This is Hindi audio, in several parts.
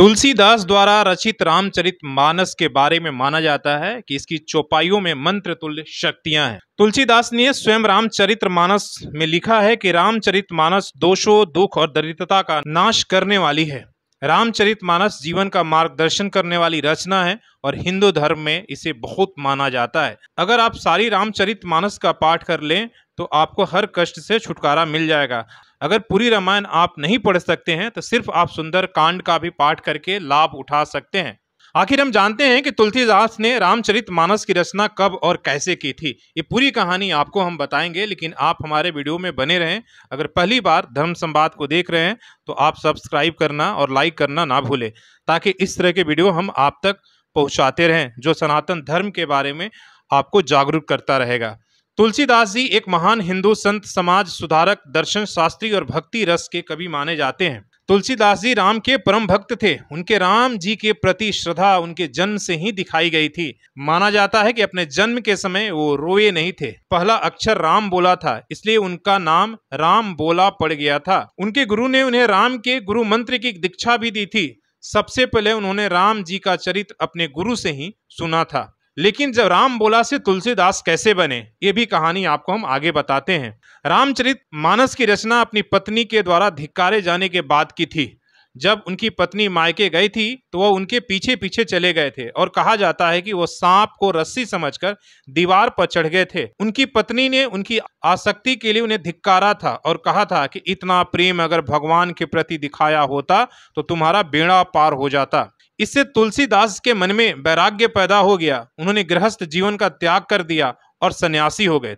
तुलसीदास द्वारा रचित रामचरित मानस के बारे में माना जाता है कि इसकी चौपाइयों में मंत्र तुल्य शक्तियां हैं तुलसीदास ने स्वयं रामचरित्र मानस में लिखा है कि रामचरित मानस दोषो दुख और दरिद्रता का नाश करने वाली है रामचरितमानस जीवन का मार्गदर्शन करने वाली रचना है और हिंदू धर्म में इसे बहुत माना जाता है अगर आप सारी रामचरितमानस का पाठ कर लें तो आपको हर कष्ट से छुटकारा मिल जाएगा अगर पूरी रामायण आप नहीं पढ़ सकते हैं तो सिर्फ आप सुंदर कांड का भी पाठ करके लाभ उठा सकते हैं आखिर हम जानते हैं कि तुलसीदास ने रामचरित मानस की रचना कब और कैसे की थी ये पूरी कहानी आपको हम बताएंगे लेकिन आप हमारे वीडियो में बने रहें अगर पहली बार धर्म संवाद को देख रहे हैं तो आप सब्सक्राइब करना और लाइक करना ना भूलें ताकि इस तरह के वीडियो हम आप तक पहुँचाते रहें जो सनातन धर्म के बारे में आपको जागरूक करता रहेगा तुलसीदास जी एक महान हिंदू संत समाज सुधारक दर्शन शास्त्री और भक्ति रस के कवि माने जाते हैं तुलसीदास जी राम के परम भक्त थे उनके राम जी के प्रति श्रद्धा उनके जन्म से ही दिखाई गई थी माना जाता है कि अपने जन्म के समय वो रोए नहीं थे पहला अक्षर राम बोला था इसलिए उनका नाम राम बोला पड़ गया था उनके गुरु ने उन्हें राम के गुरु मंत्र की दीक्षा भी दी थी सबसे पहले उन्होंने राम जी का चरित्र अपने गुरु से ही सुना था लेकिन जब राम बोला से तुलसीदास कैसे बने ये भी कहानी आपको हम आगे बताते हैं रामचरित मानस की रचना अपनी पत्नी के द्वारा धिक्कारे जाने के बाद की थी जब उनकी पत्नी मायके गई थी तो वह उनके पीछे पीछे चले गए थे और कहा जाता है कि वह सांप को रस्सी समझकर दीवार पर चढ़ गए थे उनकी पत्नी ने उनकी आसक्ति के लिए उन्हें धिक्कारा था और कहा था कि इतना प्रेम अगर भगवान के प्रति दिखाया होता तो तुम्हारा बेड़ा पार हो जाता इससे तुलसीदास के मन में वैराग्य पैदा हो गया उन्होंने गृहस्थ जीवन का त्याग कर दिया और सन्यासी हो गए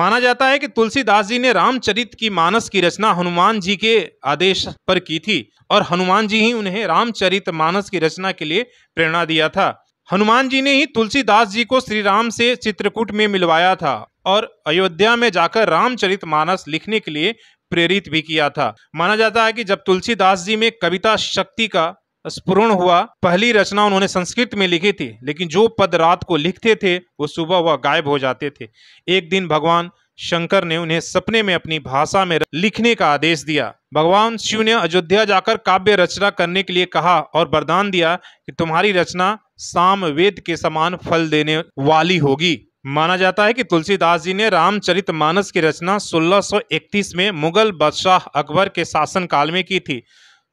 माना जाता है कि तुलसीदास जी ने रामचरित की मानस की रचना हनुमान जी के आदेश पर की थी और हनुमान जी ही उन्हें रामचरित मानस की रचना के लिए प्रेरणा दिया था हनुमान जी ने ही तुलसीदास जी को श्री राम से चित्रकूट में मिलवाया था और अयोध्या में जाकर रामचरित मानस लिखने के लिए प्रेरित भी किया था माना जाता है कि जब तुलसीदास जी में कविता शक्ति का स्पूर्ण हुआ पहली रचना उन्होंने संस्कृत में लिखी थी लेकिन जो पद रात को लिखते थे वो सुबह वह गायब हो जाते थे एक दिन भगवान शंकर ने उन्हें सपने में अपनी भाषा में लिखने का आदेश दिया भगवान शिव ने अयोध्या जाकर काव्य रचना करने के लिए कहा और वरदान दिया कि तुम्हारी रचना साम वेद के समान फल देने वाली होगी माना जाता है कि तुलसीदास जी ने रामचरित मानस की रचना 1631 में मुगल बादशाह अकबर के शासन काल में की थी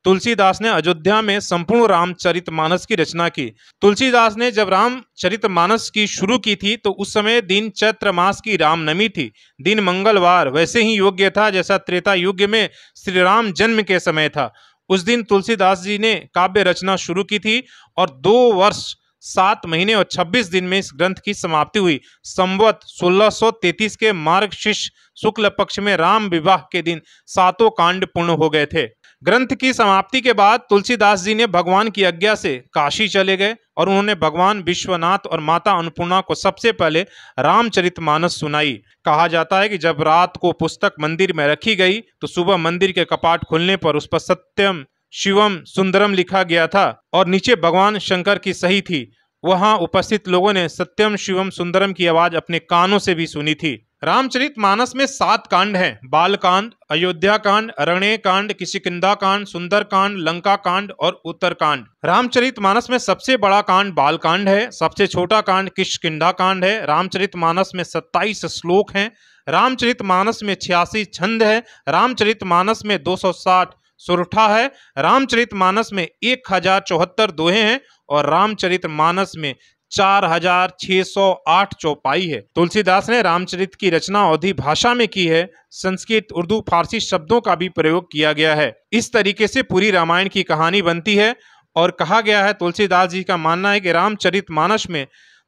तुलसीदास ने अयोध्या में संपूर्ण रामचरित मानस की रचना की तुलसीदास ने जब रामचरित मानस की शुरू की थी तो उस समय दिन चैत्र मास की रामनवमी थी दिन मंगलवार वैसे ही योग्य था जैसा त्रेता युग में श्री राम जन्म के समय था उस दिन तुलसीदास जी ने काव्य रचना शुरू की थी और दो वर्ष सात महीने और छब्बीस दिन में इस ग्रंथ की समाप्ति हुई संवत 1633 के मार्ग शुक्ल पक्ष में राम विवाह के दिन सातों कांड पूर्ण हो गए थे ग्रंथ की समाप्ति के बाद तुलसीदास जी ने भगवान की आज्ञा से काशी चले गए और उन्होंने भगवान विश्वनाथ और माता अन्नपूर्णा को सबसे पहले रामचरितमानस सुनाई कहा जाता है कि जब रात को पुस्तक मंदिर में रखी गई तो सुबह मंदिर के कपाट खुलने पर उस पर सत्यम शिवम सुंदरम लिखा गया था और नीचे भगवान शंकर की सही थी वहां उपस्थित लोगों ने सत्यम शिवम सुंदरम की आवाज अपने कानों से भी सुनी थी रामचरित मानस में सात कांड हैं बाल कांड अयोध्या कांड अरण्य कांड किशिकिदा कांड सुंदर कांड लंका कांड और उत्तर कांड रामचरित मानस में सबसे बड़ा कांड बाल कांड है सबसे छोटा कांड किशकिदा कांड है रामचरित मानस में सत्ताईस श्लोक हैं रामचरित मानस में छियासी छंद है रामचरित मानस में दो सौ साठ सुरठा है रामचरित मानस में एक हजार चौहत्तर दोहे हैं और रामचरित मानस में चार हजार छः सौ आठ चौपाई है तुलसीदास ने रामचरित की रचना अवधि भाषा में की है संस्कृत उर्दू फारसी शब्दों का भी प्रयोग किया गया है इस तरीके से पूरी रामायण की कहानी बनती है और कहा गया है तुलसीदास जी का मानना है कि रामचरित मानस में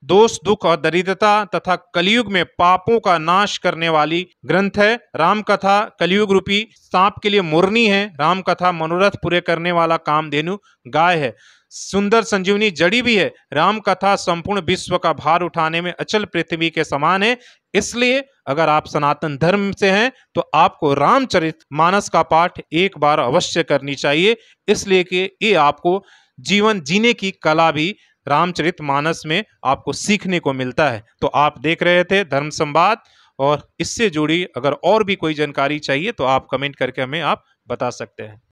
दोष दुख और दरिद्रता तथा कलयुग में पापों का नाश करने वाली ग्रंथ है राम कथा कलयुग रूपी सांप के लिए मुरनी है राम कथा मनोरथ पूरे करने वाला धेनु गाय है सुंदर संजीवनी जड़ी भी है राम कथा संपूर्ण विश्व का भार उठाने में अचल पृथ्वी के समान है इसलिए अगर आप सनातन धर्म से हैं तो आपको रामचरित मानस का पाठ एक बार अवश्य करनी चाहिए इसलिए कि ये आपको जीवन जीने की कला भी रामचरित मानस में आपको सीखने को मिलता है तो आप देख रहे थे धर्म संवाद और इससे जुड़ी अगर और भी कोई जानकारी चाहिए तो आप कमेंट करके हमें आप बता सकते हैं